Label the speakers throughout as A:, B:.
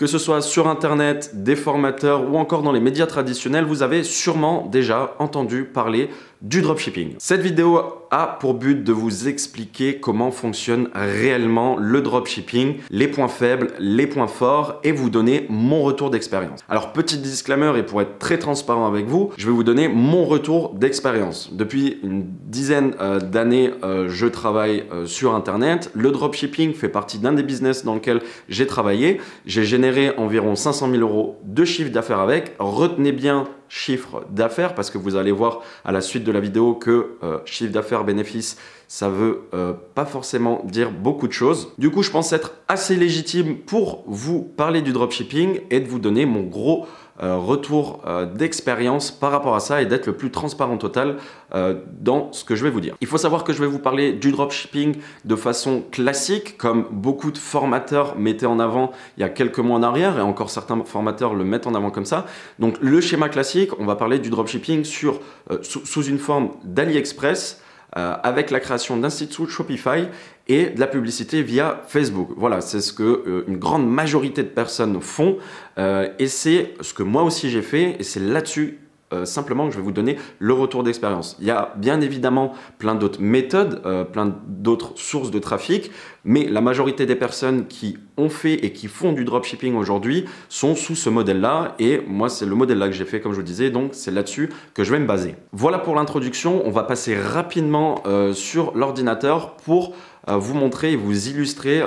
A: Que ce soit sur Internet, des formateurs ou encore dans les médias traditionnels, vous avez sûrement déjà entendu parler du dropshipping. Cette vidéo a pour but de vous expliquer comment fonctionne réellement le dropshipping, les points faibles, les points forts et vous donner mon retour d'expérience. Alors petit disclaimer et pour être très transparent avec vous, je vais vous donner mon retour d'expérience. Depuis une dizaine euh, d'années, euh, je travaille euh, sur internet. Le dropshipping fait partie d'un des business dans lequel j'ai travaillé. J'ai généré environ 500 000 euros de chiffre d'affaires avec. Retenez bien chiffre d'affaires parce que vous allez voir à la suite de la vidéo que euh, chiffre d'affaires, bénéfice, ça veut euh, pas forcément dire beaucoup de choses. Du coup, je pense être assez légitime pour vous parler du dropshipping et de vous donner mon gros euh, retour euh, d'expérience par rapport à ça et d'être le plus transparent total euh, dans ce que je vais vous dire. Il faut savoir que je vais vous parler du dropshipping de façon classique, comme beaucoup de formateurs mettaient en avant il y a quelques mois en arrière, et encore certains formateurs le mettent en avant comme ça. Donc le schéma classique, on va parler du dropshipping sous, une forme d'AliExpress euh, avec la création d'un site Shopify et de la publicité via Facebook. Voilà, c'est ce que euh, une grande majorité de personnes font euh, et c'est ce que moi aussi j'ai fait et c'est là-dessus euh, simplement que je vais vous donner le retour d'expérience. Il y a bien évidemment plein d'autres méthodes, euh, plein d'autres sources de trafic, mais la majorité des personnes qui ont fait et qui font du dropshipping aujourd'hui sont sous ce modèle-là. Et moi, c'est le modèle-là que j'ai fait, comme je vous disais, donc c'est là-dessus que je vais me baser. Voilà pour l'introduction. On va passer rapidement euh, sur l'ordinateur pour vous montrer et vous illustrer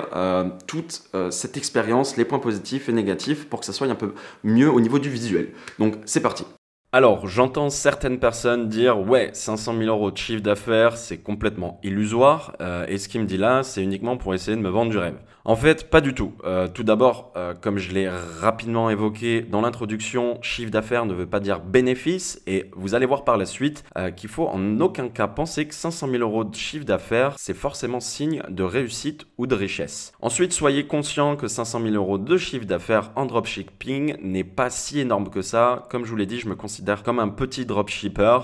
A: toute cette expérience, les points positifs et négatifs, pour que ça soit un peu mieux au niveau du visuel. Donc c'est parti alors, j'entends certaines personnes dire Ouais, 500 000 euros de chiffre d'affaires, c'est complètement illusoire. Euh, et ce qu'il me dit là, c'est uniquement pour essayer de me vendre du rêve. En fait, pas du tout. Euh, tout d'abord, euh, comme je l'ai rapidement évoqué dans l'introduction, chiffre d'affaires ne veut pas dire bénéfice et vous allez voir par la suite euh, qu'il faut en aucun cas penser que 500 000 euros de chiffre d'affaires, c'est forcément signe de réussite ou de richesse. Ensuite, soyez conscient que 500 000 euros de chiffre d'affaires en dropshipping n'est pas si énorme que ça. Comme je vous l'ai dit, je me considère comme un petit dropshipper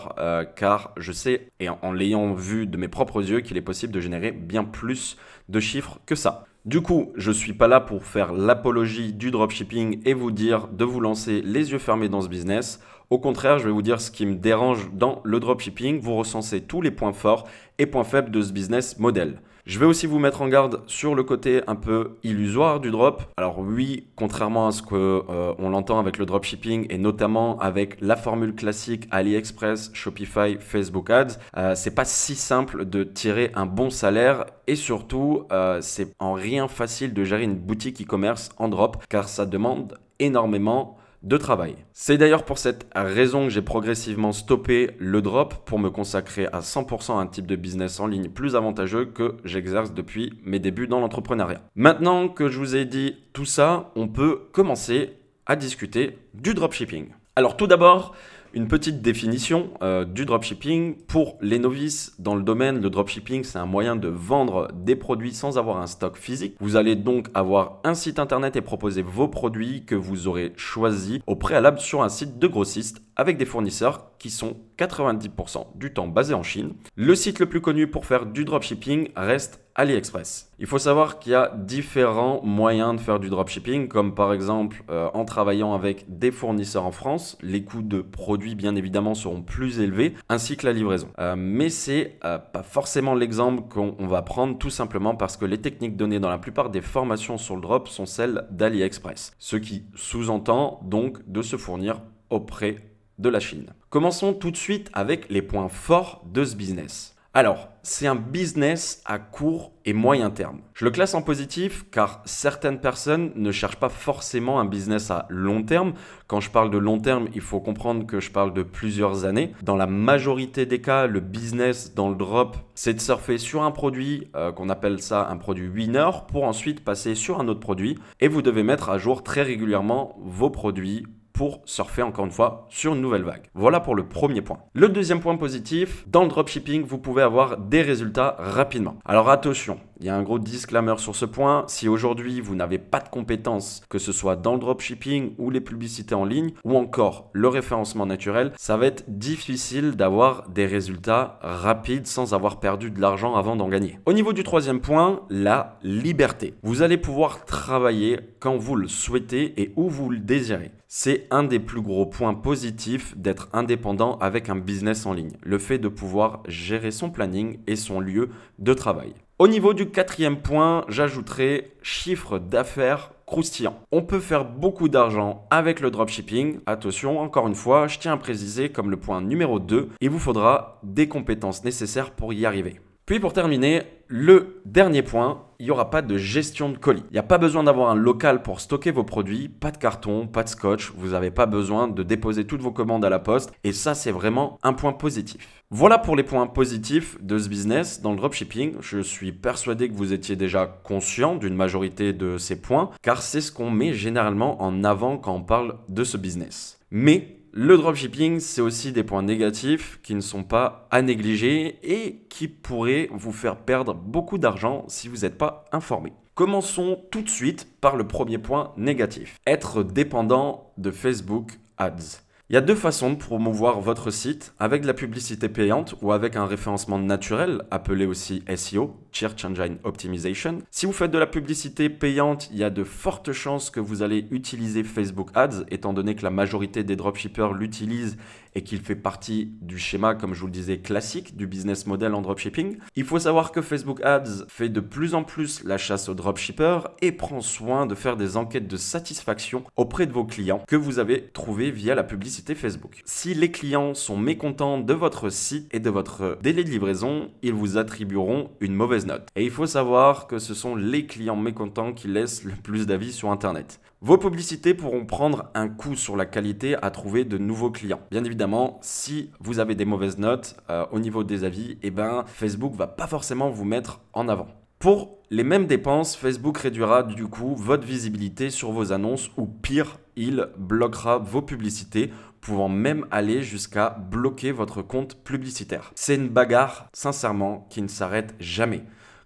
A: car je sais, et en l'ayant vu de mes propres yeux, qu'il est possible de générer bien plus de chiffres que ça. Du coup, je ne suis pas là pour faire l'apologie du dropshipping et vous dire de vous lancer les yeux fermés dans ce business. Au contraire, je vais vous dire ce qui me dérange dans le dropshipping. Vous recensez tous les points forts et points faibles de ce business model. Je vais aussi vous mettre en garde sur le côté un peu illusoire du drop. Alors oui, contrairement à ce que euh, on l'entend avec le dropshipping et notamment avec la formule classique AliExpress, Shopify, Facebook Ads, euh, c'est pas si simple de tirer un bon salaire et surtout euh, c'est en rien facile de gérer une boutique e-commerce en drop car ça demande énormément de travail. C'est d'ailleurs pour cette raison que j'ai progressivement stoppé le drop pour me consacrer à 100% à un type de business en ligne plus avantageux que j'exerce depuis mes débuts dans l'entrepreneuriat. Maintenant que je vous ai dit tout ça, on peut commencer à discuter du dropshipping. Alors tout d'abord, une petite définition euh, du dropshipping. Pour les novices dans le domaine, le dropshipping, c'est un moyen de vendre des produits sans avoir un stock physique. Vous allez donc avoir un site internet et proposer vos produits que vous aurez choisis au préalable sur un site de grossiste avec des fournisseurs qui sont 90% du temps basés en Chine. Le site le plus connu pour faire du dropshipping reste AliExpress. Il faut savoir qu'il y a différents moyens de faire du dropshipping, comme par exemple euh, en travaillant avec des fournisseurs en France, les coûts de produits bien évidemment seront plus élevés, ainsi que la livraison. Euh, mais c'est euh, pas forcément l'exemple qu'on va prendre, tout simplement parce que les techniques données dans la plupart des formations sur le drop sont celles d'AliExpress, ce qui sous-entend donc de se fournir auprès de la Chine. Commençons tout de suite avec les points forts de ce business. Alors, c'est un business à court et moyen terme. Je le classe en positif car certaines personnes ne cherchent pas forcément un business à long terme. Quand je parle de long terme, il faut comprendre que je parle de plusieurs années. Dans la majorité des cas, le business dans le drop, c'est de surfer sur un produit euh, qu'on appelle ça un produit winner pour ensuite passer sur un autre produit et vous devez mettre à jour très régulièrement vos produits pour surfer encore une fois sur une nouvelle vague. Voilà pour le premier point. Le deuxième point positif, dans le dropshipping, vous pouvez avoir des résultats rapidement. Alors attention, il y a un gros disclaimer sur ce point. Si aujourd'hui vous n'avez pas de compétences, que ce soit dans le dropshipping ou les publicités en ligne ou encore le référencement naturel, ça va être difficile d'avoir des résultats rapides sans avoir perdu de l'argent avant d'en gagner. Au niveau du troisième point, la liberté. Vous allez pouvoir travailler quand vous le souhaitez et où vous le désirez. C'est un des plus gros points positifs d'être indépendant avec un business en ligne, le fait de pouvoir gérer son planning et son lieu de travail. Au niveau du quatrième point, j'ajouterai chiffre d'affaires croustillant. On peut faire beaucoup d'argent avec le dropshipping. Attention, encore une fois, je tiens à préciser comme le point numéro 2, il vous faudra des compétences nécessaires pour y arriver. Puis pour terminer, le dernier point, il n'y aura pas de gestion de colis. Il n'y a pas besoin d'avoir un local pour stocker vos produits, pas de carton, pas de scotch, vous n'avez pas besoin de déposer toutes vos commandes à la poste, et ça c'est vraiment un point positif. Voilà pour les points positifs de ce business dans le dropshipping. Je suis persuadé que vous étiez déjà conscient d'une majorité de ces points, car c'est ce qu'on met généralement en avant quand on parle de ce business. Mais le dropshipping, c'est aussi des points négatifs qui ne sont pas à négliger et qui pourraient vous faire perdre beaucoup d'argent si vous n'êtes pas informé. Commençons tout de suite par le premier point négatif, être dépendant de Facebook Ads. Il y a deux façons de promouvoir votre site, avec de la publicité payante ou avec un référencement naturel, appelé aussi SEO, Search Engine Optimization. Si vous faites de la publicité payante, il y a de fortes chances que vous allez utiliser Facebook Ads, étant donné que la majorité des dropshippers l'utilisent et qu'il fait partie du schéma, comme je vous le disais, classique du business model en dropshipping. Il faut savoir que Facebook Ads fait de plus en plus la chasse aux dropshippers et prend soin de faire des enquêtes de satisfaction auprès de vos clients que vous avez trouvés via la publicité Facebook. Si les clients sont mécontents de votre site et de votre délai de livraison, ils vous attribueront une mauvaise notes Et il faut savoir que ce sont les clients mécontents qui laissent le plus d'avis sur Internet. Vos publicités pourront prendre un coup sur la qualité à trouver de nouveaux clients. Bien évidemment, si vous avez des mauvaises notes euh, au niveau des avis, et eh ben, Facebook va pas forcément vous mettre en avant. Pour les mêmes dépenses, Facebook réduira du coup votre visibilité sur vos annonces ou pire, il bloquera vos publicités pouvant même aller jusqu'à bloquer votre compte publicitaire. C'est une bagarre, sincèrement, qui ne s'arrête jamais.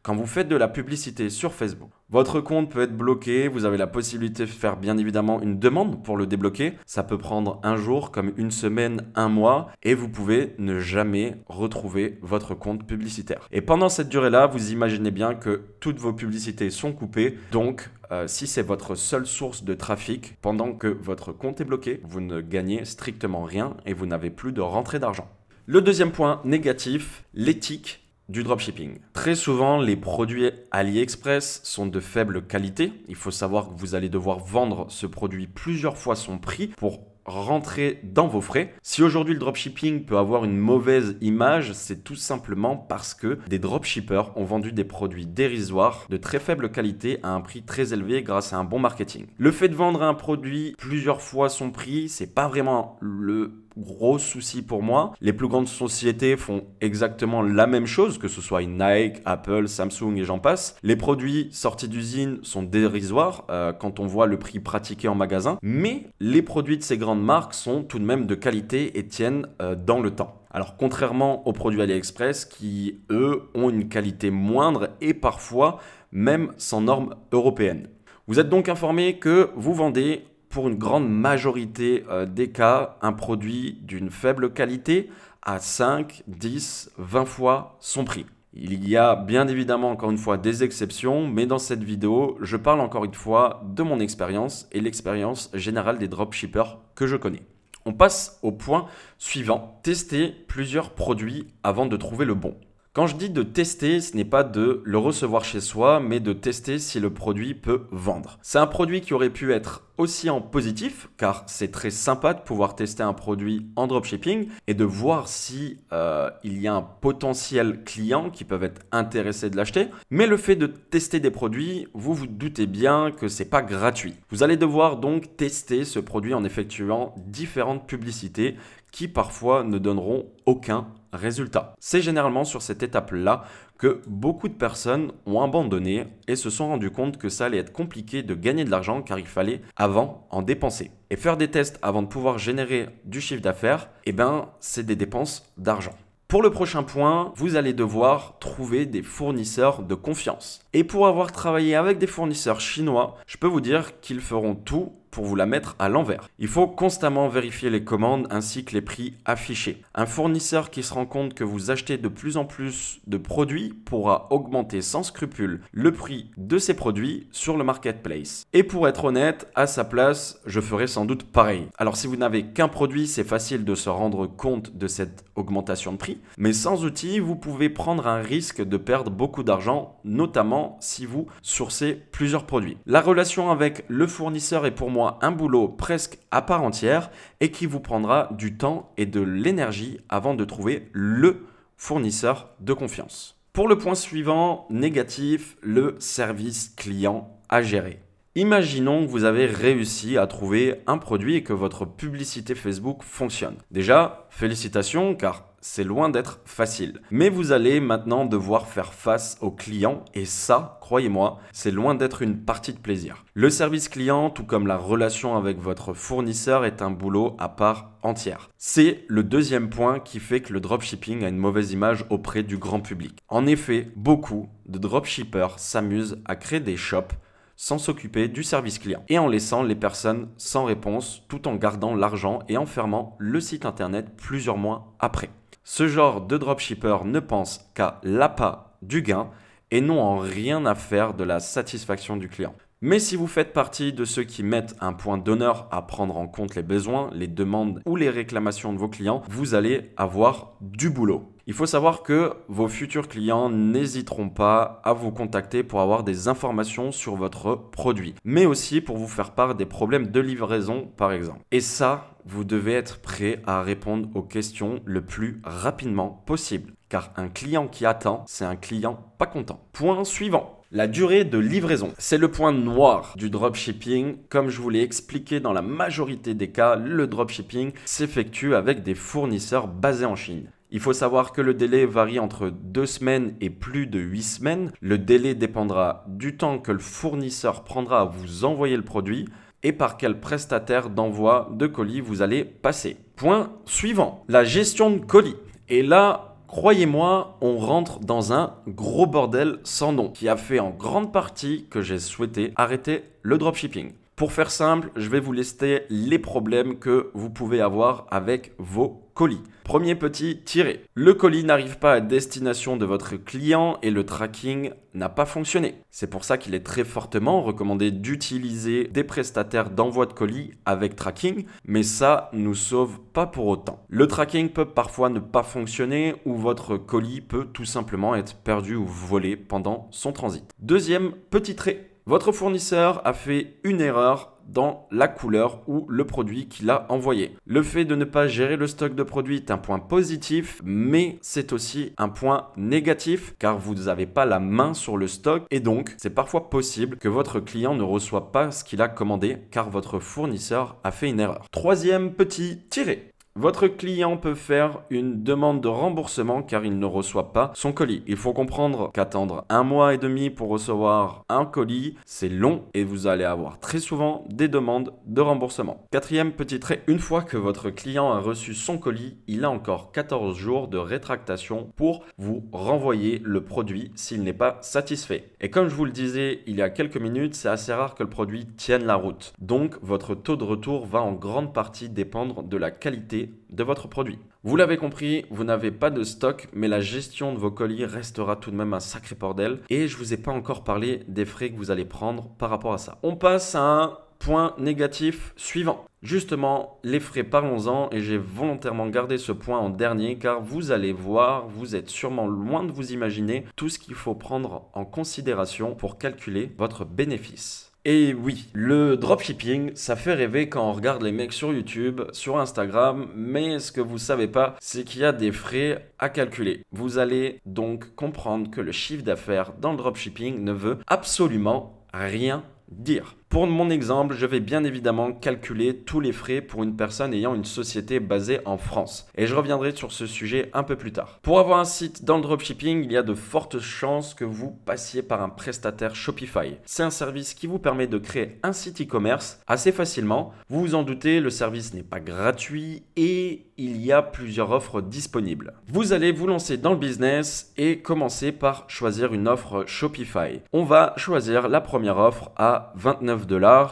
A: Quand vous faites de la publicité sur Facebook, votre compte peut être bloqué, vous avez la possibilité de faire bien évidemment une demande pour le débloquer. Ça peut prendre un jour, comme une semaine, un mois, et vous pouvez ne jamais retrouver votre compte publicitaire. Et pendant cette durée-là, vous imaginez bien que toutes vos publicités sont coupées, donc euh, si c'est votre seule source de trafic, pendant que votre compte est bloqué, vous ne gagnez strictement rien et vous n'avez plus de rentrée d'argent. Le deuxième point négatif, l'éthique du dropshipping. Très souvent, les produits AliExpress sont de faible qualité. Il faut savoir que vous allez devoir vendre ce produit plusieurs fois son prix pour rentrer dans vos frais. Si aujourd'hui le dropshipping peut avoir une mauvaise image, c'est tout simplement parce que des dropshippers ont vendu des produits dérisoires de très faible qualité à un prix très élevé grâce à un bon marketing. Le fait de vendre un produit plusieurs fois son prix, c'est pas vraiment le gros souci pour moi. Les plus grandes sociétés font exactement la même chose, que ce soit Nike, Apple, Samsung et j'en passe. Les produits sortis d'usine sont dérisoires euh, quand on voit le prix pratiqué en magasin, mais les produits de ces grandes marques sont tout de même de qualité et tiennent euh, dans le temps. Alors contrairement aux produits AliExpress qui, eux, ont une qualité moindre et parfois même sans normes européennes. Vous êtes donc informé que vous vendez pour une grande majorité euh, des cas, un produit d'une faible qualité à 5, 10, 20 fois son prix. Il y a bien évidemment encore une fois des exceptions, mais dans cette vidéo, je parle encore une fois de mon expérience et l'expérience générale des dropshippers que je connais. On passe au point suivant, tester plusieurs produits avant de trouver le bon. Quand je dis de tester, ce n'est pas de le recevoir chez soi, mais de tester si le produit peut vendre. C'est un produit qui aurait pu être aussi en positif, car c'est très sympa de pouvoir tester un produit en dropshipping et de voir si euh, il y a un potentiel client qui peuvent être intéressés de l'acheter. Mais le fait de tester des produits, vous vous doutez bien que c'est pas gratuit. Vous allez devoir donc tester ce produit en effectuant différentes publicités qui parfois ne donneront aucun résultat. C'est généralement sur cette étape-là que beaucoup de personnes ont abandonné et se sont rendu compte que ça allait être compliqué de gagner de l'argent car il fallait avant en dépenser. Et faire des tests avant de pouvoir générer du chiffre d'affaires, eh ben, c'est des dépenses d'argent. Pour le prochain point, vous allez devoir trouver des fournisseurs de confiance. Et pour avoir travaillé avec des fournisseurs chinois, je peux vous dire qu'ils feront tout pour vous la mettre à l'envers. Il faut constamment vérifier les commandes ainsi que les prix affichés. Un fournisseur qui se rend compte que vous achetez de plus en plus de produits pourra augmenter sans scrupule le prix de ses produits sur le marketplace. Et pour être honnête, à sa place, je ferai sans doute pareil. Alors si vous n'avez qu'un produit, c'est facile de se rendre compte de cette augmentation de prix, mais sans outil, vous pouvez prendre un risque de perdre beaucoup d'argent, notamment si vous sourcez plusieurs produits. La relation avec le fournisseur est pour moi un boulot presque à part entière et qui vous prendra du temps et de l'énergie avant de trouver le fournisseur de confiance. Pour le point suivant, négatif, le service client à gérer. Imaginons que vous avez réussi à trouver un produit et que votre publicité Facebook fonctionne. Déjà, félicitations car c'est loin d'être facile. Mais vous allez maintenant devoir faire face aux clients et ça, croyez-moi, c'est loin d'être une partie de plaisir. Le service client, tout comme la relation avec votre fournisseur, est un boulot à part entière. C'est le deuxième point qui fait que le dropshipping a une mauvaise image auprès du grand public. En effet, beaucoup de dropshippers s'amusent à créer des shops sans s'occuper du service client et en laissant les personnes sans réponse tout en gardant l'argent et en fermant le site internet plusieurs mois après. Ce genre de dropshipper ne pense qu'à l'appât du gain et n'ont en rien à faire de la satisfaction du client. Mais si vous faites partie de ceux qui mettent un point d'honneur à prendre en compte les besoins, les demandes ou les réclamations de vos clients, vous allez avoir du boulot. Il faut savoir que vos futurs clients n'hésiteront pas à vous contacter pour avoir des informations sur votre produit, mais aussi pour vous faire part des problèmes de livraison par exemple. Et ça, vous devez être prêt à répondre aux questions le plus rapidement possible, car un client qui attend, c'est un client pas content. Point suivant. La durée de livraison, c'est le point noir du dropshipping. Comme je vous l'ai expliqué dans la majorité des cas, le dropshipping s'effectue avec des fournisseurs basés en Chine. Il faut savoir que le délai varie entre 2 semaines et plus de 8 semaines. Le délai dépendra du temps que le fournisseur prendra à vous envoyer le produit et par quel prestataire d'envoi de colis vous allez passer. Point suivant, la gestion de colis. Et là, Croyez-moi, on rentre dans un gros bordel sans nom qui a fait en grande partie que j'ai souhaité arrêter le dropshipping. Pour faire simple, je vais vous lister les problèmes que vous pouvez avoir avec vos colis. Premier petit tiré. Le colis n'arrive pas à destination de votre client et le tracking n'a pas fonctionné. C'est pour ça qu'il est très fortement recommandé d'utiliser des prestataires d'envoi de colis avec tracking, mais ça nous sauve pas pour autant. Le tracking peut parfois ne pas fonctionner ou votre colis peut tout simplement être perdu ou volé pendant son transit. Deuxième petit trait votre fournisseur a fait une erreur dans la couleur ou le produit qu'il a envoyé. Le fait de ne pas gérer le stock de produits est un point positif, mais c'est aussi un point négatif car vous n'avez pas la main sur le stock et donc c'est parfois possible que votre client ne reçoive pas ce qu'il a commandé car votre fournisseur a fait une erreur. Troisième petit tiré. Votre client peut faire une demande de remboursement car il ne reçoit pas son colis. Il faut comprendre qu'attendre un mois et demi pour recevoir un colis, c'est long et vous allez avoir très souvent des demandes de remboursement. Quatrième petit trait, une fois que votre client a reçu son colis, il a encore 14 jours de rétractation pour vous renvoyer le produit s'il n'est pas satisfait. Et comme je vous le disais il y a quelques minutes, c'est assez rare que le produit tienne la route. Donc votre taux de retour va en grande partie dépendre de la qualité de votre produit. Vous l'avez compris, vous n'avez pas de stock, mais la gestion de vos colis restera tout de même un sacré bordel. Et je ne vous ai pas encore parlé des frais que vous allez prendre par rapport à ça. On passe à un point négatif suivant. Justement, les frais, parlons-en, et j'ai volontairement gardé ce point en dernier car vous allez voir, vous êtes sûrement loin de vous imaginer tout ce qu'il faut prendre en considération pour calculer votre bénéfice. Et oui, le dropshipping, ça fait rêver quand on regarde les mecs sur YouTube, sur Instagram, mais ce que vous savez pas, c'est qu'il y a des frais à calculer. Vous allez donc comprendre que le chiffre d'affaires dans le dropshipping ne veut absolument rien dire. Pour mon exemple, je vais bien évidemment calculer tous les frais pour une personne ayant une société basée en France. Et je reviendrai sur ce sujet un peu plus tard. Pour avoir un site dans le dropshipping, il y a de fortes chances que vous passiez par un prestataire Shopify. C'est un service qui vous permet de créer un site e-commerce assez facilement. Vous vous en doutez, le service n'est pas gratuit et il y a plusieurs offres disponibles. Vous allez vous lancer dans le business et commencer par choisir une offre Shopify. On va choisir la première offre à 29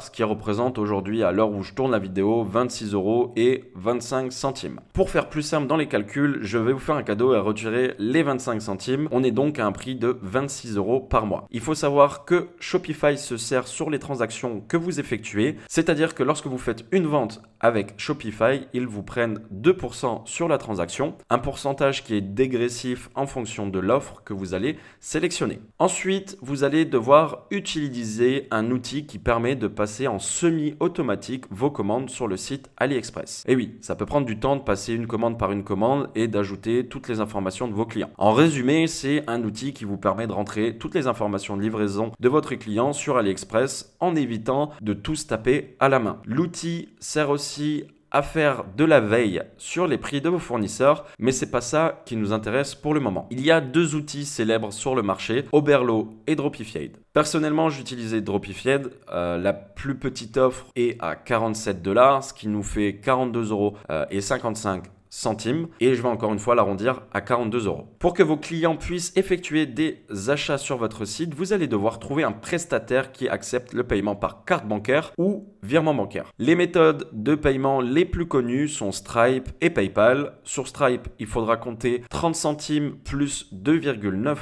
A: ce qui représente aujourd'hui, à l'heure où je tourne la vidéo, 26 euros et 25 centimes. Pour faire plus simple dans les calculs, je vais vous faire un cadeau et retirer les 25 centimes. On est donc à un prix de 26 euros par mois. Il faut savoir que Shopify se sert sur les transactions que vous effectuez, c'est-à-dire que lorsque vous faites une vente avec Shopify, ils vous prennent 2% sur la transaction, un pourcentage qui est dégressif en fonction de l'offre que vous allez sélectionner. Ensuite, vous allez devoir utiliser un outil qui permet de passer en semi-automatique vos commandes sur le site AliExpress. Et oui, ça peut prendre du temps de passer une commande par une commande et d'ajouter toutes les informations de vos clients. En résumé, c'est un outil qui vous permet de rentrer toutes les informations de livraison de votre client sur AliExpress en évitant de tous taper à la main. L'outil sert aussi à faire de la veille sur les prix de vos fournisseurs, mais c'est pas ça qui nous intéresse pour le moment. Il y a deux outils célèbres sur le marché, Oberlo et Dropified. Personnellement, j'utilisais Dropified, euh, la plus petite offre est à 47 dollars, ce qui nous fait 42 euros euh, et 55 centimes et je vais encore une fois l'arrondir à 42 euros. Pour que vos clients puissent effectuer des achats sur votre site, vous allez devoir trouver un prestataire qui accepte le paiement par carte bancaire ou virement bancaire. Les méthodes de paiement les plus connues sont Stripe et PayPal. Sur Stripe, il faudra compter 30 centimes plus 2,9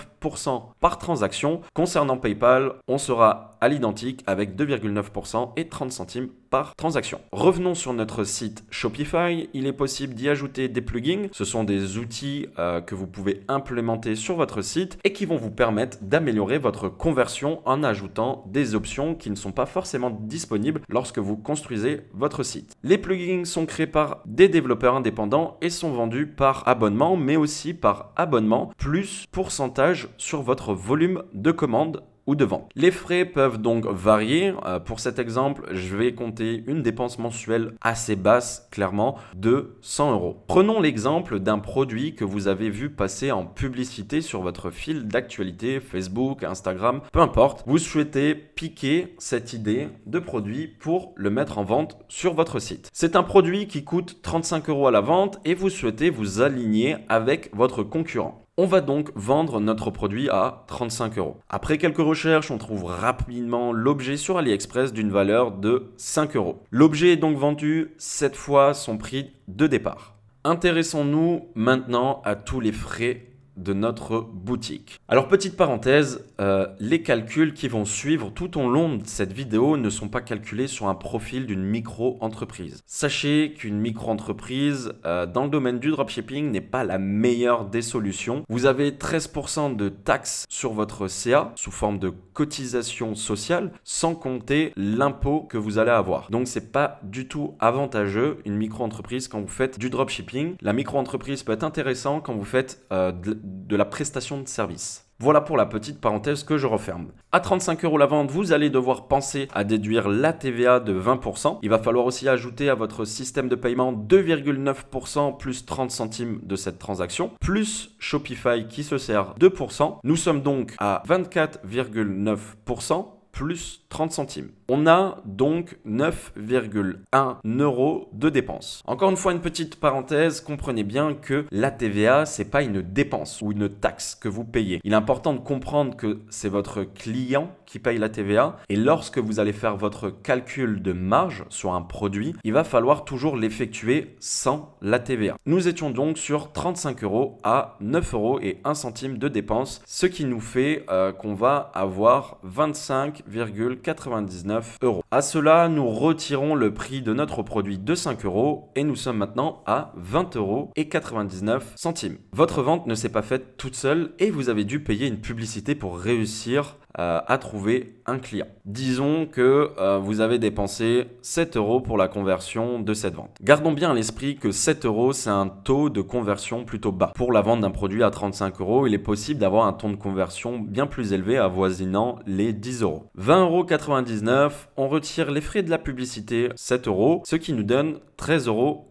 A: par transaction. Concernant PayPal, on sera à l'identique avec 2,9% et 30 centimes par transaction. Revenons sur notre site Shopify. Il est possible d'y ajouter des plugins. Ce sont des outils euh, que vous pouvez implémenter sur votre site et qui vont vous permettre d'améliorer votre conversion en ajoutant des options qui ne sont pas forcément disponibles lorsque vous construisez votre site. Les plugins sont créés par des développeurs indépendants et sont vendus par abonnement, mais aussi par abonnement plus pourcentage sur votre volume de commande ou de vente. Les frais peuvent donc varier. Euh, pour cet exemple, je vais compter une dépense mensuelle assez basse, clairement, de 100 euros. Prenons l'exemple d'un produit que vous avez vu passer en publicité sur votre fil d'actualité, Facebook, Instagram, peu importe. Vous souhaitez piquer cette idée de produit pour le mettre en vente sur votre site. C'est un produit qui coûte 35 euros à la vente et vous souhaitez vous aligner avec votre concurrent. On va donc vendre notre produit à 35 euros. Après quelques recherches, on trouve rapidement l'objet sur AliExpress d'une valeur de 5 euros. L'objet est donc vendu 7 fois son prix de départ. Intéressons-nous maintenant à tous les frais de notre boutique. Alors petite parenthèse, euh, les calculs qui vont suivre tout au long de cette vidéo ne sont pas calculés sur un profil d'une micro-entreprise. Sachez qu'une micro-entreprise euh, dans le domaine du dropshipping n'est pas la meilleure des solutions. Vous avez 13% de taxes sur votre CA sous forme de cotisation sociale sans compter l'impôt que vous allez avoir. Donc c'est pas du tout avantageux une micro-entreprise quand vous faites du dropshipping. La micro-entreprise peut être intéressante quand vous faites euh, de la prestation de service. Voilà pour la petite parenthèse que je referme. À 35 euros la vente, vous allez devoir penser à déduire la TVA de 20%. Il va falloir aussi ajouter à votre système de paiement 2,9% plus 30 centimes de cette transaction, plus Shopify qui se sert 2%. Nous sommes donc à 24,9% plus 30 centimes. On a donc 9,1 euros de dépenses. Encore une fois, une petite parenthèse, comprenez bien que la TVA, n'est pas une dépense ou une taxe que vous payez. Il est important de comprendre que c'est votre client qui paye la TVA et lorsque vous allez faire votre calcul de marge sur un produit, il va falloir toujours l'effectuer sans la TVA. Nous étions donc sur 35 euros à 9 euros et 1 centime de dépenses, ce qui nous fait euh, qu'on va avoir 25,99 à cela, nous retirons le prix de notre produit de 5 euros et nous sommes maintenant à 20 euros et 99 centimes. Votre vente ne s'est pas faite toute seule et vous avez dû payer une publicité pour réussir euh, à trouver un client. Disons que euh, vous avez dépensé 7 euros pour la conversion de cette vente. Gardons bien à l'esprit que 7 euros, c'est un taux de conversion plutôt bas. Pour la vente d'un produit à 35 euros, il est possible d'avoir un taux de conversion bien plus élevé avoisinant les 10 euros. 20,99 euros, on retire les frais de la publicité, 7 euros, ce qui nous donne 13,99 euros.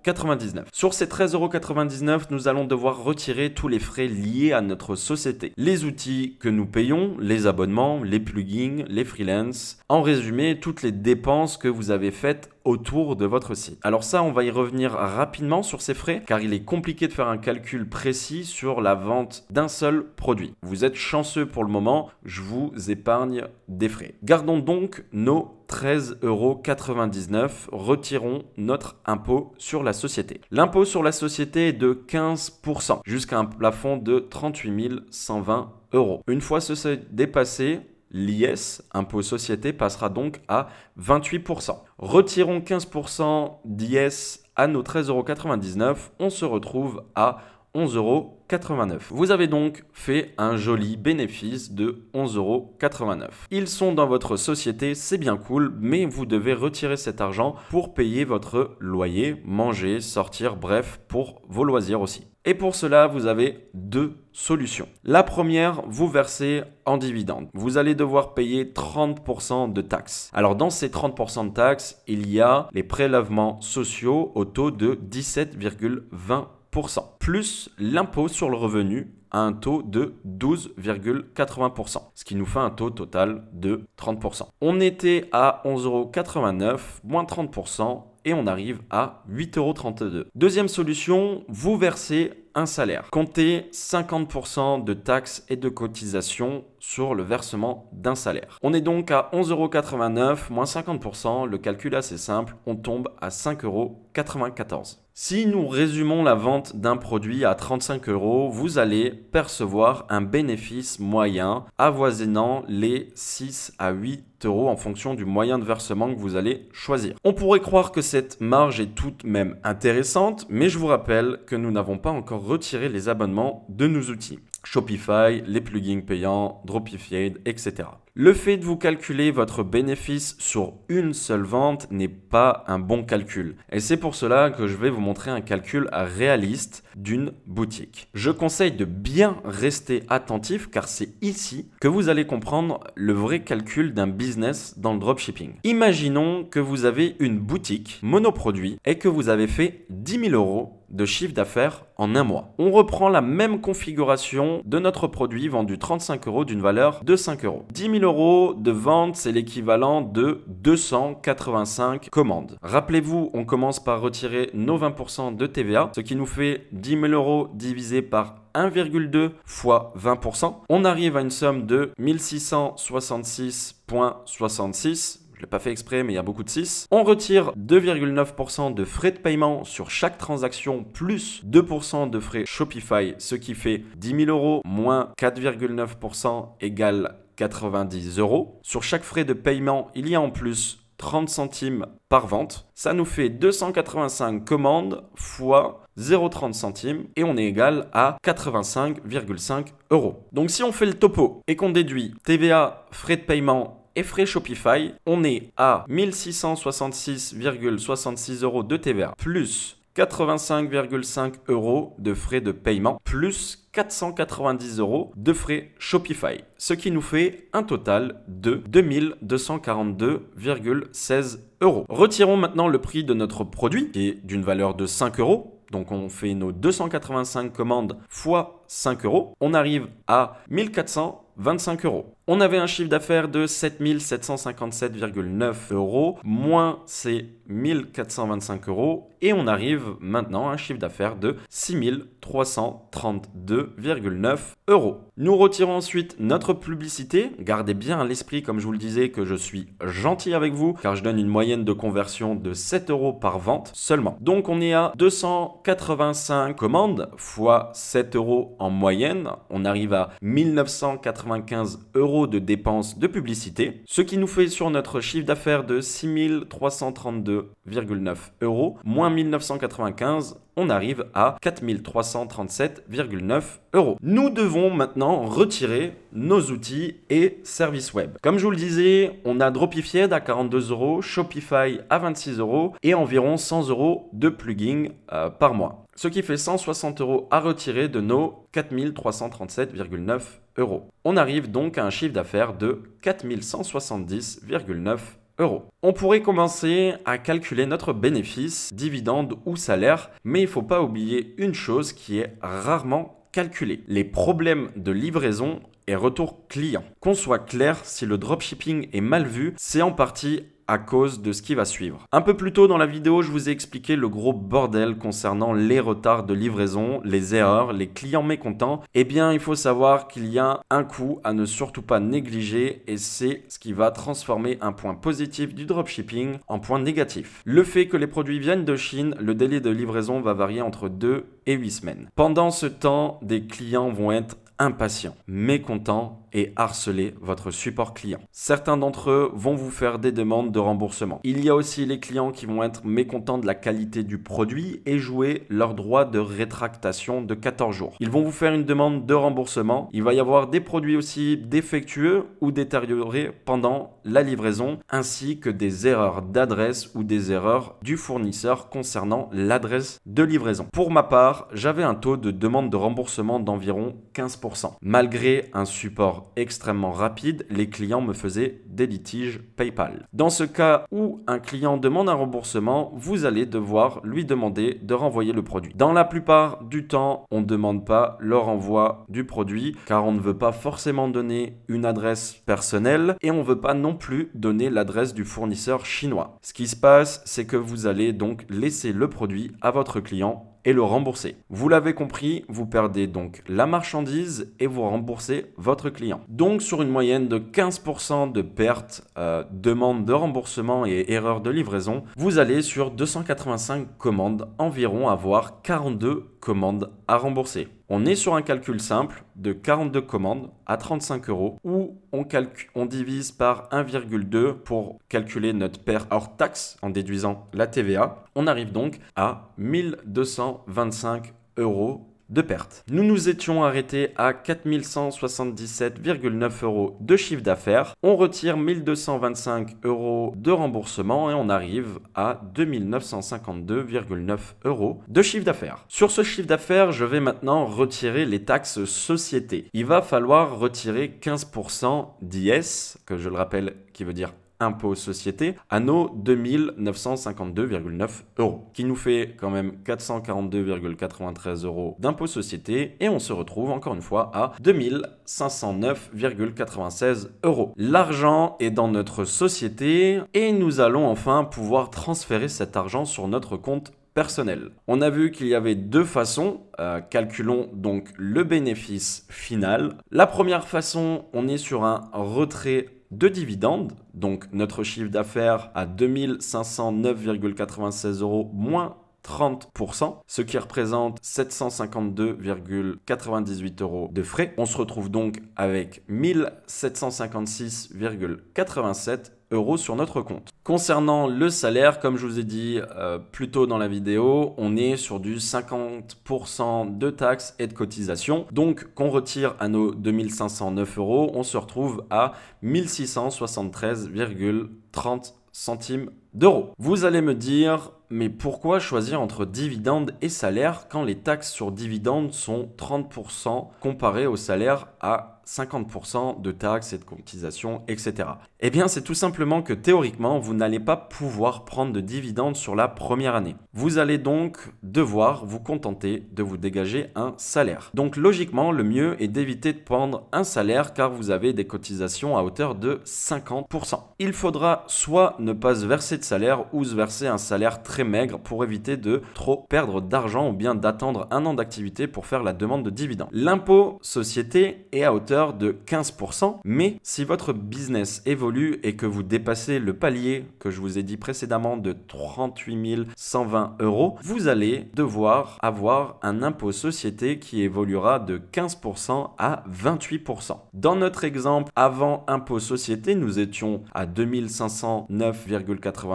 A: Sur ces 13,99 euros, nous allons devoir retirer tous les frais liés à notre société. Les outils que nous payons, les abonnements, les plugins, les freelances. En résumé, toutes les dépenses que vous avez faites autour de votre site. Alors ça, on va y revenir rapidement sur ces frais, car il est compliqué de faire un calcul précis sur la vente d'un seul produit. Vous êtes chanceux pour le moment, je vous épargne des frais. Gardons donc nos 13,99€, retirons notre impôt sur la société. L'impôt sur la société est de 15%, jusqu'à un plafond de 38 120 euros. Une fois ce seuil dépassé, l'IS, impôt société, passera donc à 28%. Retirons 15% d'IS à nos 13,99€, on se retrouve à 11,89€. Vous avez donc fait un joli bénéfice de 11,89€. Ils sont dans votre société, c'est bien cool, mais vous devez retirer cet argent pour payer votre loyer, manger, sortir, bref, pour vos loisirs aussi. Et pour cela, vous avez deux solutions. La première, vous versez en dividende. Vous allez devoir payer 30% de taxes. Alors dans ces 30% de taxes, il y a les prélèvements sociaux au taux de 17,20% plus l'impôt sur le revenu à un taux de 12,80%, ce qui nous fait un taux total de 30%. On était à 11,89€, moins 30%, et on arrive à 8,32€. Deuxième solution, vous versez un salaire. Comptez 50% de taxes et de cotisations sur le versement d'un salaire. On est donc à 11,89€ moins 50%, le calcul est assez simple, on tombe à 5,94€. Si nous résumons la vente d'un produit à 35 euros, vous allez percevoir un bénéfice moyen avoisinant les 6 à 8 euros en fonction du moyen de versement que vous allez choisir. On pourrait croire que cette marge est tout de même intéressante, mais je vous rappelle que nous n'avons pas encore retirer les abonnements de nos outils. Shopify, les plugins payants, Dropify, etc. Le fait de vous calculer votre bénéfice sur une seule vente n'est pas un bon calcul. Et c'est pour cela que je vais vous montrer un calcul réaliste d'une boutique. Je conseille de bien rester attentif car c'est ici que vous allez comprendre le vrai calcul d'un business dans le dropshipping. Imaginons que vous avez une boutique monoproduit et que vous avez fait 10 000 euros de chiffre d'affaires en un mois. On reprend la même configuration de notre produit vendu 35 euros d'une valeur de 5 euros. 10 000 de vente, c'est l'équivalent de 285 commandes. Rappelez-vous, on commence par retirer nos 20% de TVA, ce qui nous fait 10 000 euros divisé par 1,2 fois 20%. On arrive à une somme de 1666,66 je l'ai pas fait exprès, mais il y a beaucoup de 6. On retire 2,9% de frais de paiement sur chaque transaction, plus 2% de frais Shopify, ce qui fait 10 000 euros moins 4,9% égale 90 euros. Sur chaque frais de paiement, il y a en plus 30 centimes par vente. Ça nous fait 285 commandes fois 0,30 centimes et on est égal à 85,5 euros. Donc si on fait le topo et qu'on déduit TVA, frais de paiement et frais Shopify, on est à 1666,66 euros de TVA plus 85,5 euros de frais de paiement plus 490 euros de frais Shopify, ce qui nous fait un total de 2242,16 euros. Retirons maintenant le prix de notre produit, qui est d'une valeur de 5 euros, donc on fait nos 285 commandes fois 5 euros, on arrive à 1425 euros. On avait un chiffre d'affaires de 7757,9 euros, moins ces 1425 euros, et on arrive maintenant à un chiffre d'affaires de 6332,9 euros. Nous retirons ensuite notre publicité. Gardez bien à l'esprit, comme je vous le disais, que je suis gentil avec vous, car je donne une moyenne de conversion de 7 euros par vente seulement. Donc on est à 285 commandes fois 7 euros en moyenne. On arrive à 1995 euros de dépenses de publicité, ce qui nous fait sur notre chiffre d'affaires de 6332,9 euros, moins 1995 on arrive à 4337,9 euros. Nous devons maintenant retirer nos outils et services web. Comme je vous le disais, on a Dropified à 42 euros, Shopify à 26 euros et environ 100 euros de plugin euh, par mois. Ce qui fait 160 euros à retirer de nos 4337,9 euros. On arrive donc à un chiffre d'affaires de 4170,9 euros. On pourrait commencer à calculer notre bénéfice, dividende ou salaire, mais il ne faut pas oublier une chose qui est rarement calculée, les problèmes de livraison et retour client. Qu'on soit clair, si le dropshipping est mal vu, c'est en partie à cause de ce qui va suivre. Un peu plus tôt dans la vidéo, je vous ai expliqué le gros bordel concernant les retards de livraison, les erreurs, les clients mécontents. Eh bien, il faut savoir qu'il y a un coût à ne surtout pas négliger et c'est ce qui va transformer un point positif du dropshipping en point négatif. Le fait que les produits viennent de Chine, le délai de livraison va varier entre 2 et 8 semaines. Pendant ce temps, des clients vont être impatients, mécontents et harceler votre support client. Certains d'entre eux vont vous faire des demandes de remboursement. Il y a aussi les clients qui vont être mécontents de la qualité du produit et jouer leur droit de rétractation de 14 jours. Ils vont vous faire une demande de remboursement. Il va y avoir des produits aussi défectueux ou détériorés pendant la livraison, ainsi que des erreurs d'adresse ou des erreurs du fournisseur concernant l'adresse de livraison. Pour ma part, j'avais un taux de demande de remboursement d'environ 15%, malgré un support extrêmement rapide, les clients me faisaient des litiges PayPal. Dans ce cas où un client demande un remboursement, vous allez devoir lui demander de renvoyer le produit. Dans la plupart du temps, on ne demande pas le renvoi du produit car on ne veut pas forcément donner une adresse personnelle et on ne veut pas non plus donner l'adresse du fournisseur chinois. Ce qui se passe, c'est que vous allez donc laisser le produit à votre client et le rembourser. Vous l'avez compris, vous perdez donc la marchandise et vous remboursez votre client. Donc sur une moyenne de 15% de pertes, euh, demandes demande de remboursement et erreur de livraison, vous allez sur 285 commandes environ avoir 42 commandes à rembourser. On est sur un calcul simple de 42 commandes à 35 euros où on, divise par 1,2 pour calculer notre paire hors taxe en déduisant la TVA. On arrive donc à 1225 euros de Nous nous étions arrêtés à 4177,9 euros de chiffre d'affaires. On retire 1225 euros de remboursement et on arrive à 2952,9 euros de chiffre d'affaires. Sur ce chiffre d'affaires, je vais maintenant retirer les taxes sociétés. Il va falloir retirer 15% d'IS, que je le rappelle qui veut dire impôt société, à nos 2952,9 euros, qui nous fait quand même 442,93 euros d'impôt société, et on se retrouve encore une fois à 2509,96 euros. L'argent est dans notre société, et nous allons enfin pouvoir transférer cet argent sur notre compte personnel. On a vu qu'il y avait deux façons. Euh, calculons donc le bénéfice final. La première façon, on est sur un retrait de dividendes, donc notre chiffre d'affaires à 2509,96 euros moins 30%, ce qui représente 752,98 euros de frais. On se retrouve donc avec 1756,87 sur notre compte. Concernant le salaire, comme je vous ai dit euh, plus tôt dans la vidéo, on est sur du 50% de taxes et de cotisations. Donc qu'on retire à nos 2509 euros, on se retrouve à 1673,30 centimes d'euros. Vous allez me dire, mais pourquoi choisir entre dividendes et salaire quand les taxes sur dividendes sont 30% comparées au salaire à 50% de taxes et de cotisations, etc. Eh bien, c'est tout simplement que théoriquement, vous n'allez pas pouvoir prendre de dividendes sur la première année. Vous allez donc devoir vous contenter de vous dégager un salaire. Donc, logiquement, le mieux est d'éviter de prendre un salaire car vous avez des cotisations à hauteur de 50%. Il faudra soit ne pas se verser de salaire ou se verser un salaire très maigre pour éviter de trop perdre d'argent ou bien d'attendre un an d'activité pour faire la demande de dividendes. L'impôt société est à hauteur de 15%, mais si votre business évolue et que vous dépassez le palier que je vous ai dit précédemment de 38 120 euros, vous allez devoir avoir un impôt société qui évoluera de 15% à 28%. Dans notre exemple, avant impôt société, nous étions à 2509,80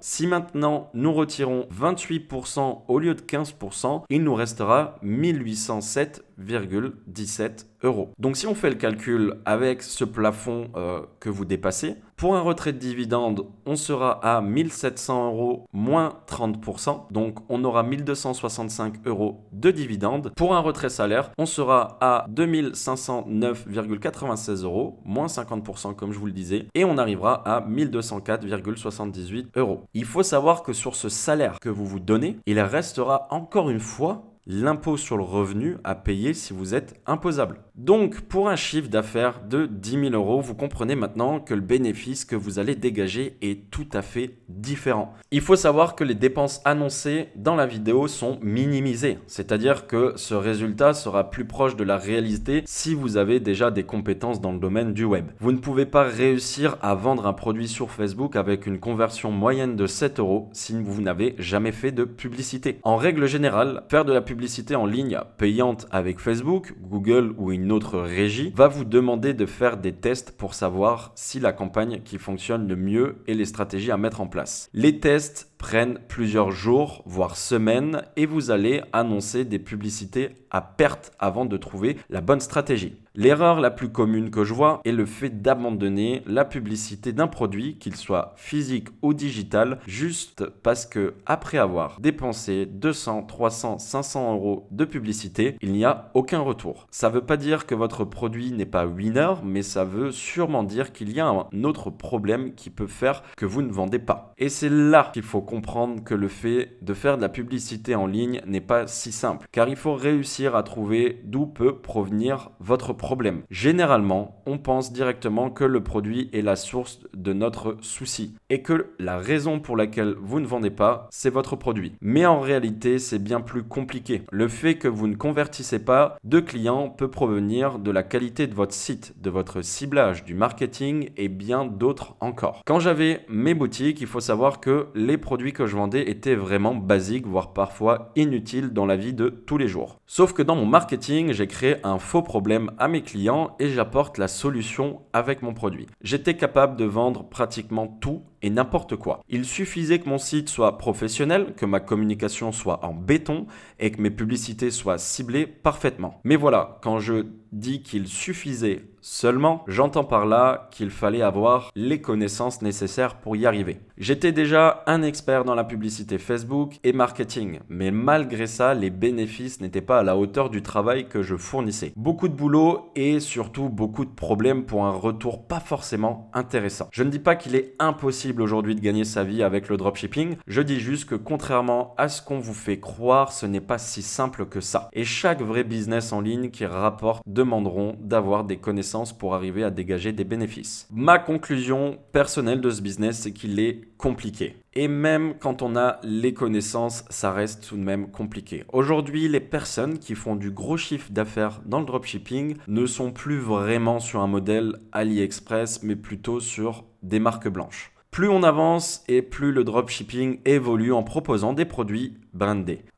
A: si maintenant nous retirons 28% au lieu de 15%, il nous restera 1807,17 euros. Donc si on fait le calcul avec ce plafond euh, que vous dépassez, pour un retrait de dividende, on sera à 1700 euros moins 30%, donc on aura 1265 euros de dividende. Pour un retrait salaire, on sera à 2509,96 euros moins 50% comme je vous le disais, et on arrivera à 1204,78 euros. Il faut savoir que sur ce salaire que vous vous donnez, il restera encore une fois l'impôt sur le revenu à payer si vous êtes imposable. Donc pour un chiffre d'affaires de 10 000 euros, vous comprenez maintenant que le bénéfice que vous allez dégager est tout à fait différent. Il faut savoir que les dépenses annoncées dans la vidéo sont minimisées, c'est-à-dire que ce résultat sera plus proche de la réalité si vous avez déjà des compétences dans le domaine du web. Vous ne pouvez pas réussir à vendre un produit sur Facebook avec une conversion moyenne de 7 euros si vous n'avez jamais fait de publicité. En règle générale, faire de la publicité en ligne payante avec Facebook, Google ou une notre régie, va vous demander de faire des tests pour savoir si la campagne qui fonctionne le mieux et les stratégies à mettre en place. Les tests prennent plusieurs jours, voire semaines, et vous allez annoncer des publicités à perte avant de trouver la bonne stratégie. L'erreur la plus commune que je vois est le fait d'abandonner la publicité d'un produit, qu'il soit physique ou digital, juste parce que après avoir dépensé 200, 300, 500 euros de publicité, il n'y a aucun retour. Ça ne veut pas dire que votre produit n'est pas winner, mais ça veut sûrement dire qu'il y a un autre problème qui peut faire que vous ne vendez pas. Et c'est là qu'il faut comprendre que le fait de faire de la publicité en ligne n'est pas si simple, car il faut réussir à trouver d'où peut provenir votre problème. Généralement, on pense directement que le produit est la source de notre souci et que la raison pour laquelle vous ne vendez pas, c'est votre produit. Mais en réalité, c'est bien plus compliqué. Le fait que vous ne convertissez pas de clients peut provenir de la qualité de votre site, de votre ciblage, du marketing et bien d'autres encore. Quand j'avais mes boutiques, il faut savoir que les produits que je vendais étaient vraiment basiques, voire parfois inutiles dans la vie de tous les jours. Sauf que dans mon marketing, j'ai créé un faux problème à mes clients et j'apporte la solution avec mon produit. J'étais capable de vendre pratiquement tout et n'importe quoi. Il suffisait que mon site soit professionnel, que ma communication soit en béton et que mes publicités soient ciblées parfaitement. Mais voilà, quand je dis qu'il suffisait Seulement, j'entends par là qu'il fallait avoir les connaissances nécessaires pour y arriver. J'étais déjà un expert dans la publicité Facebook et marketing, mais malgré ça, les bénéfices n'étaient pas à la hauteur du travail que je fournissais. Beaucoup de boulot et surtout beaucoup de problèmes pour un retour pas forcément intéressant. Je ne dis pas qu'il est impossible aujourd'hui de gagner sa vie avec le dropshipping, je dis juste que contrairement à ce qu'on vous fait croire, ce n'est pas si simple que ça. Et chaque vrai business en ligne qui rapporte demanderont d'avoir des connaissances pour arriver à dégager des bénéfices. Ma conclusion personnelle de ce business, c'est qu'il est compliqué. Et même quand on a les connaissances, ça reste tout de même compliqué. Aujourd'hui, les personnes qui font du gros chiffre d'affaires dans le dropshipping ne sont plus vraiment sur un modèle AliExpress, mais plutôt sur des marques blanches. Plus on avance et plus le dropshipping évolue en proposant des produits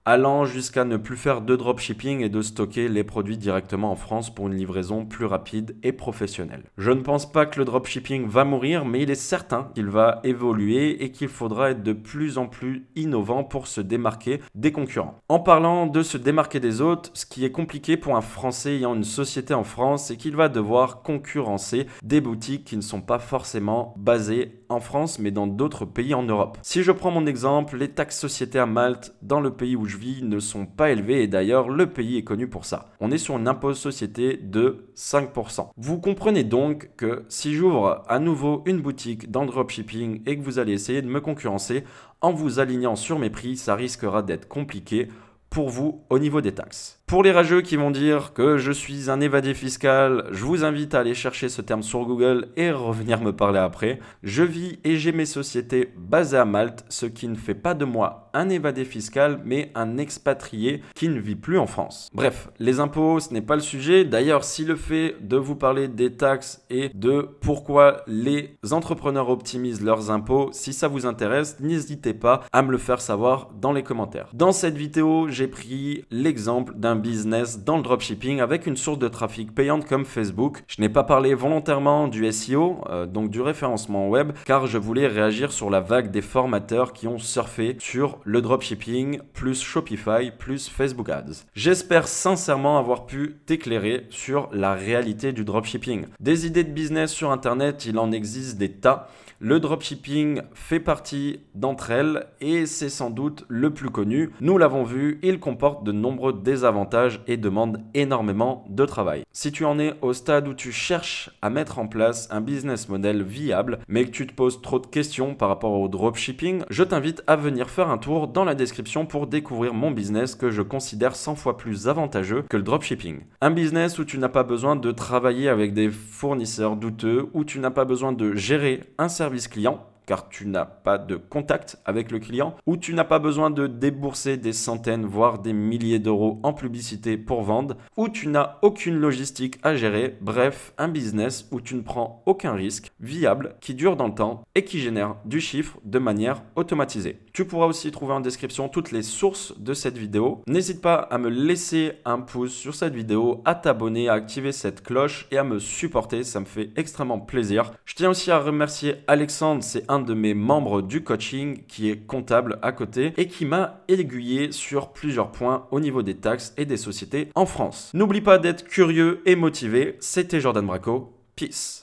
A: allant jusqu'à ne plus faire de dropshipping et de stocker les produits directement en France pour une livraison plus rapide et professionnelle. Je ne pense pas que le dropshipping va mourir, mais il est certain qu'il va évoluer et qu'il faudra être de plus en plus innovant pour se démarquer des concurrents. En parlant de se démarquer des autres, ce qui est compliqué pour un Français ayant une société en France, c'est qu'il va devoir concurrencer des boutiques qui ne sont pas forcément basées en France, mais dans d'autres pays en Europe. Si je prends mon exemple, les taxes sociétés à Malte dans le pays où je vis ne sont pas élevés et d'ailleurs le pays est connu pour ça. On est sur une impôt société de 5%. Vous comprenez donc que si j'ouvre à nouveau une boutique dans dropshipping et que vous allez essayer de me concurrencer en vous alignant sur mes prix, ça risquera d'être compliqué pour vous au niveau des taxes. Pour les rageux qui vont dire que je suis un évadé fiscal, je vous invite à aller chercher ce terme sur Google et revenir me parler après. Je vis et j'ai mes sociétés basées à Malte, ce qui ne fait pas de moi un évadé fiscal, mais un expatrié qui ne vit plus en France. Bref, les impôts, ce n'est pas le sujet. D'ailleurs, si le fait de vous parler des taxes et de pourquoi les entrepreneurs optimisent leurs impôts, si ça vous intéresse, n'hésitez pas à me le faire savoir dans les commentaires. Dans cette vidéo, j'ai pris l'exemple d'un business dans le dropshipping avec une source de trafic payante comme Facebook. Je n'ai pas parlé volontairement du SEO, euh, donc du référencement web, car je voulais réagir sur la vague des formateurs qui ont surfé sur le dropshipping, plus Shopify, plus Facebook Ads. J'espère sincèrement avoir pu t'éclairer sur la réalité du dropshipping. Des idées de business sur Internet, il en existe des tas. Le dropshipping fait partie d'entre elles et c'est sans doute le plus connu. Nous l'avons vu, il comporte de nombreux désavantages et demande énormément de travail. Si tu en es au stade où tu cherches à mettre en place un business model viable, mais que tu te poses trop de questions par rapport au dropshipping, je t'invite à venir faire un tour dans la description pour découvrir mon business que je considère 100 fois plus avantageux que le dropshipping. Un business où tu n'as pas besoin de travailler avec des fournisseurs douteux, où tu n'as pas besoin de gérer un service service client car tu n'as pas de contact avec le client ou tu n'as pas besoin de débourser des centaines, voire des milliers d'euros en publicité pour vendre, ou tu n'as aucune logistique à gérer, bref, un business où tu ne prends aucun risque, viable, qui dure dans le temps et qui génère du chiffre de manière automatisée. Tu pourras aussi trouver en description toutes les sources de cette vidéo. N'hésite pas à me laisser un pouce sur cette vidéo, à t'abonner, à activer cette cloche et à me supporter, ça me fait extrêmement plaisir. Je tiens aussi à remercier Alexandre, c'est un de mes membres du coaching qui est comptable à côté et qui m'a aiguillé sur plusieurs points au niveau des taxes et des sociétés en France. N'oublie pas d'être curieux et motivé. C'était Jordan Braco. Peace.